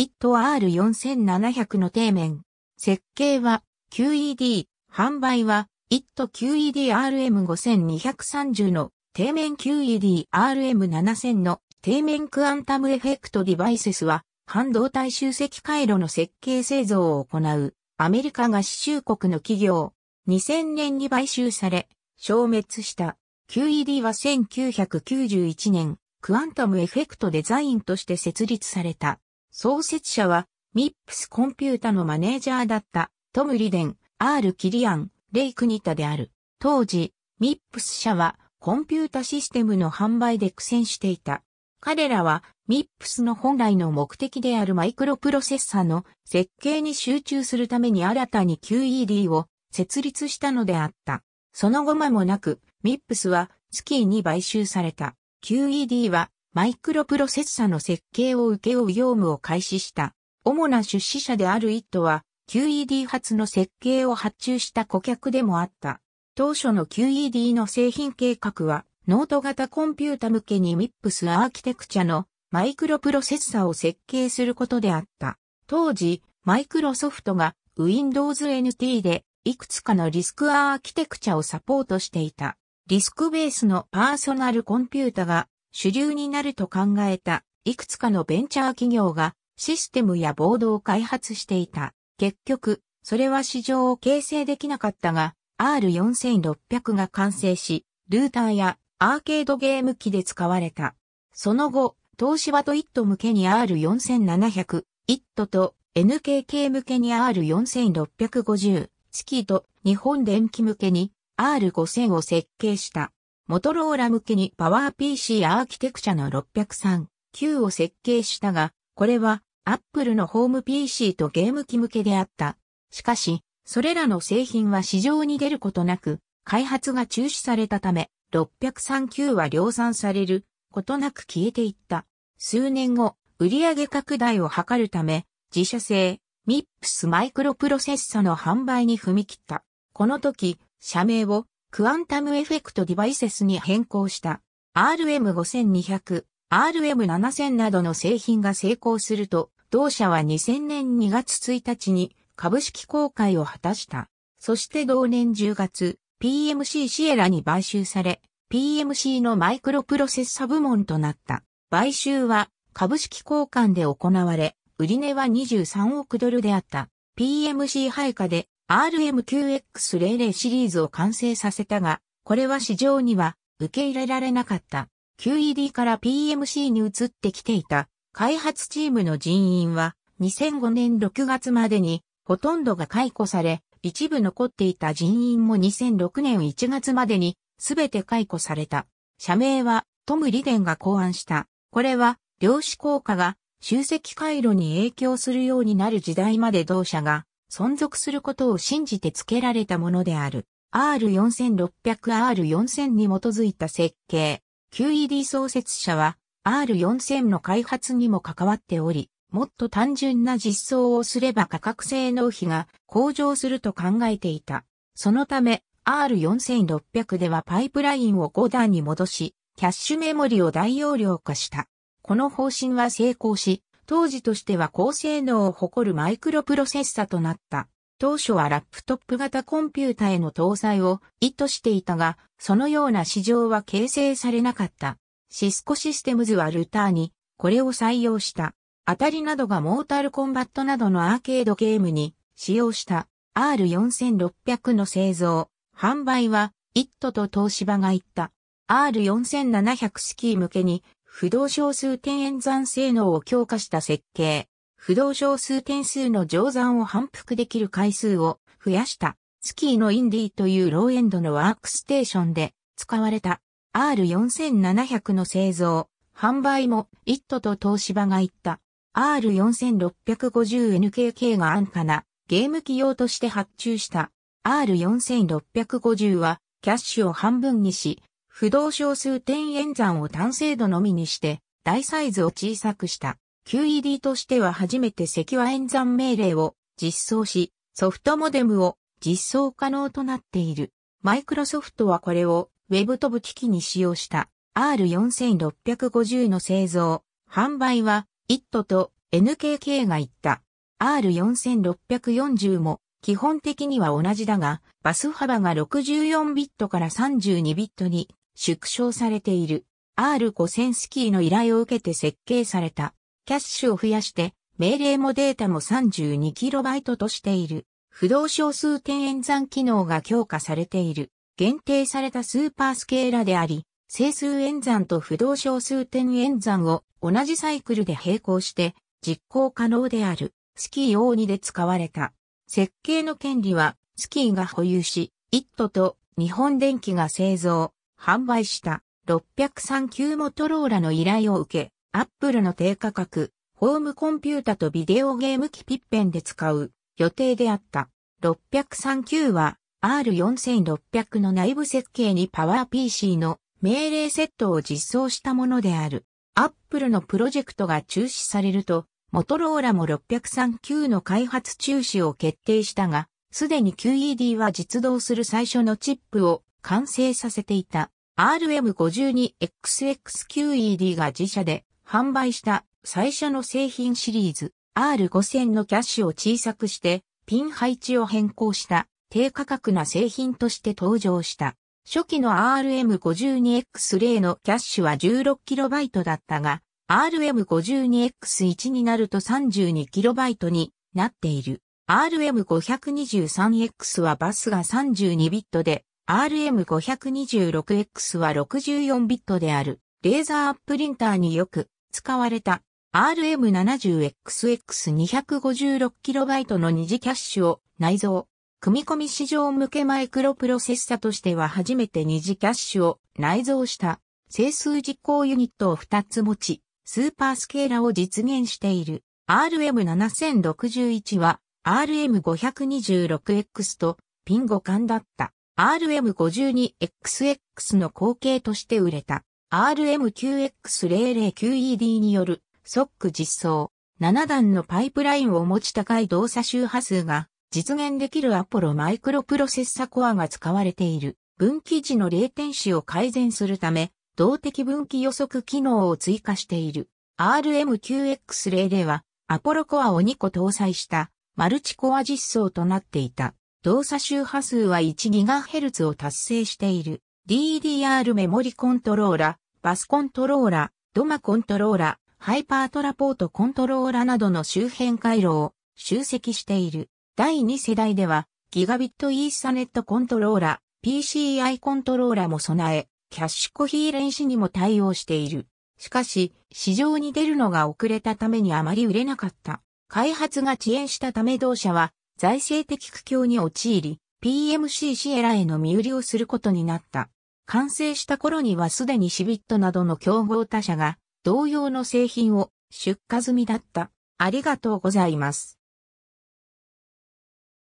i t R4700 の底面。設計は QED、販売は IT QED-RM5230 の底面 QED-RM7000 の底面クアンタムエフェクトディバイセスは半導体集積回路の設計製造を行うアメリカ合衆国の企業。2000年に買収され消滅した QED は1991年クアンタムエフェクトデザインとして設立された。創設者は、ミップスコンピュータのマネージャーだったトム・リデン、R・ キリアン、レイ・クニタである。当時、ミップス社はコンピュータシステムの販売で苦戦していた。彼らはミップスの本来の目的であるマイクロプロセッサの設計に集中するために新たに QED を設立したのであった。その後間もなく、ミップスは月に買収された。QED はマイクロプロセッサの設計を請け負う業務を開始した。主な出資者である IT は QED 発の設計を発注した顧客でもあった。当初の QED の製品計画はノート型コンピュータ向けに MIPS アーキテクチャのマイクロプロセッサを設計することであった。当時、マイクロソフトが Windows NT でいくつかのリスクアーキテクチャをサポートしていた。リスクベースのパーソナルコンピュータが主流になると考えたいくつかのベンチャー企業がシステムやボードを開発していた。結局、それは市場を形成できなかったが、R4600 が完成し、ルーターやアーケードゲーム機で使われた。その後、東芝と IT 向けに R4700、IT と NKK 向けに R4650、スキーと日本電機向けに R5000 を設計した。モトローラ向けにパワー PC アーキテクチャの603、Q を設計したが、これはアップルのホーム PC とゲーム機向けであった。しかし、それらの製品は市場に出ることなく、開発が中止されたため、603Q は量産されることなく消えていった。数年後、売上拡大を図るため、自社製、MIPS マイクロプロセッサの販売に踏み切った。この時、社名をクアンタムエフェクトディバイセスに変更した RM5200、RM7000 などの製品が成功すると、同社は2000年2月1日に株式公開を果たした。そして同年10月、PMC シエラに買収され、PMC のマイクロプロセッサ部門となった。買収は株式交換で行われ、売値は23億ドルであった。PMC 配下で RMQX00 シリーズを完成させたが、これは市場には受け入れられなかった。QED から PMC に移ってきていた開発チームの人員は2005年6月までにほとんどが解雇され、一部残っていた人員も2006年1月までに全て解雇された。社名はトム・リデンが考案した。これは量子効果が集積回路に影響するようになる時代まで同社が存続することを信じて付けられたものである。R4600R4000 に基づいた設計。QED 創設者は R4000 の開発にも関わっており、もっと単純な実装をすれば価格性能比が向上すると考えていた。そのため R4600 ではパイプラインを5段に戻し、キャッシュメモリを大容量化した。この方針は成功し、当時としては高性能を誇るマイクロプロセッサとなった。当初はラップトップ型コンピュータへの搭載を意図していたが、そのような市場は形成されなかった。シスコシステムズはルターにこれを採用した。当たりなどがモータルコンバットなどのアーケードゲームに使用した R4600 の製造、販売は、イットと東芝が言った。R4700 スキー向けに不動小数点演算性能を強化した設計、不動小数点数の乗算を反復できる回数を増やした、スキーのインディーというローエンドのワークステーションで使われた R4700 の製造、販売も IT と東芝が言った R4650NKK が安価なゲーム機用として発注した R4650 はキャッシュを半分にし不動小数点演算を単精度のみにして、大サイズを小さくした。QED としては初めてュ和演算命令を実装し、ソフトモデムを実装可能となっている。マイクロソフトはこれを Web 飛ぶ機器に使用した R4650 の製造、販売は IT と NKK が言った。R4640 も基本的には同じだが、バス幅が64ビットから32ビットに縮小されている R5000 スキーの依頼を受けて設計された。キャッシュを増やして、命令もデータも 32KB としている。不動小数点演算機能が強化されている。限定されたスーパースケーラであり、整数演算と不動小数点演算を同じサイクルで並行して実行可能である。スキー大2で使われた。設計の権利はスキーが保有し、IT と日本電機が製造、販売した603級モトローラの依頼を受け、アップルの低価格、ホームコンピュータとビデオゲーム機ピッペンで使う予定であった。603級は R4600 の内部設計にパワー PC の命令セットを実装したものである。アップルのプロジェクトが中止されると、モトローラも603級の開発中止を決定したが、すでに QED は実動する最初のチップを完成させていた RM52XXQED が自社で販売した最初の製品シリーズ R5000 のキャッシュを小さくしてピン配置を変更した低価格な製品として登場した。初期の RM52X0 のキャッシュは 16KB だったが、RM52X1 になると 32KB になっている。RM523X はバスが32ビットで、RM526X は64ビットである、レーザープリンターによく使われた RM70XX256KB の二次キャッシュを内蔵。組み込み市場向けマイクロプロセッサとしては初めて二次キャッシュを内蔵した整数実行ユニットを2つ持ち、スーパースケーラを実現している RM7061 は RM526X とピン互換だった。RM52XX の後継として売れた RM9X009ED によるソック実装7段のパイプラインを持ち高い動作周波数が実現できるアポロマイクロプロセッサコアが使われている分岐時の0点子を改善するため動的分岐予測機能を追加している RM9X0 ではアポロコアを2個搭載したマルチコア実装となっていた。動作周波数は 1GHz を達成している DDR メモリコントローラ、バスコントローラ、ドマコントローラ、ハイパートラポートコントローラなどの周辺回路を集積している。第2世代では、ギガビットイーサネットコントローラ、PCI コントローラも備え、キャッシュコヒーレンシにも対応している。しかし、市場に出るのが遅れたためにあまり売れなかった。開発が遅延したため同社は、財政的苦境に陥り、PMC シエラへの身売りをすることになった。完成した頃にはすでにシビットなどの競合他社が同様の製品を出荷済みだった。ありがとうございます。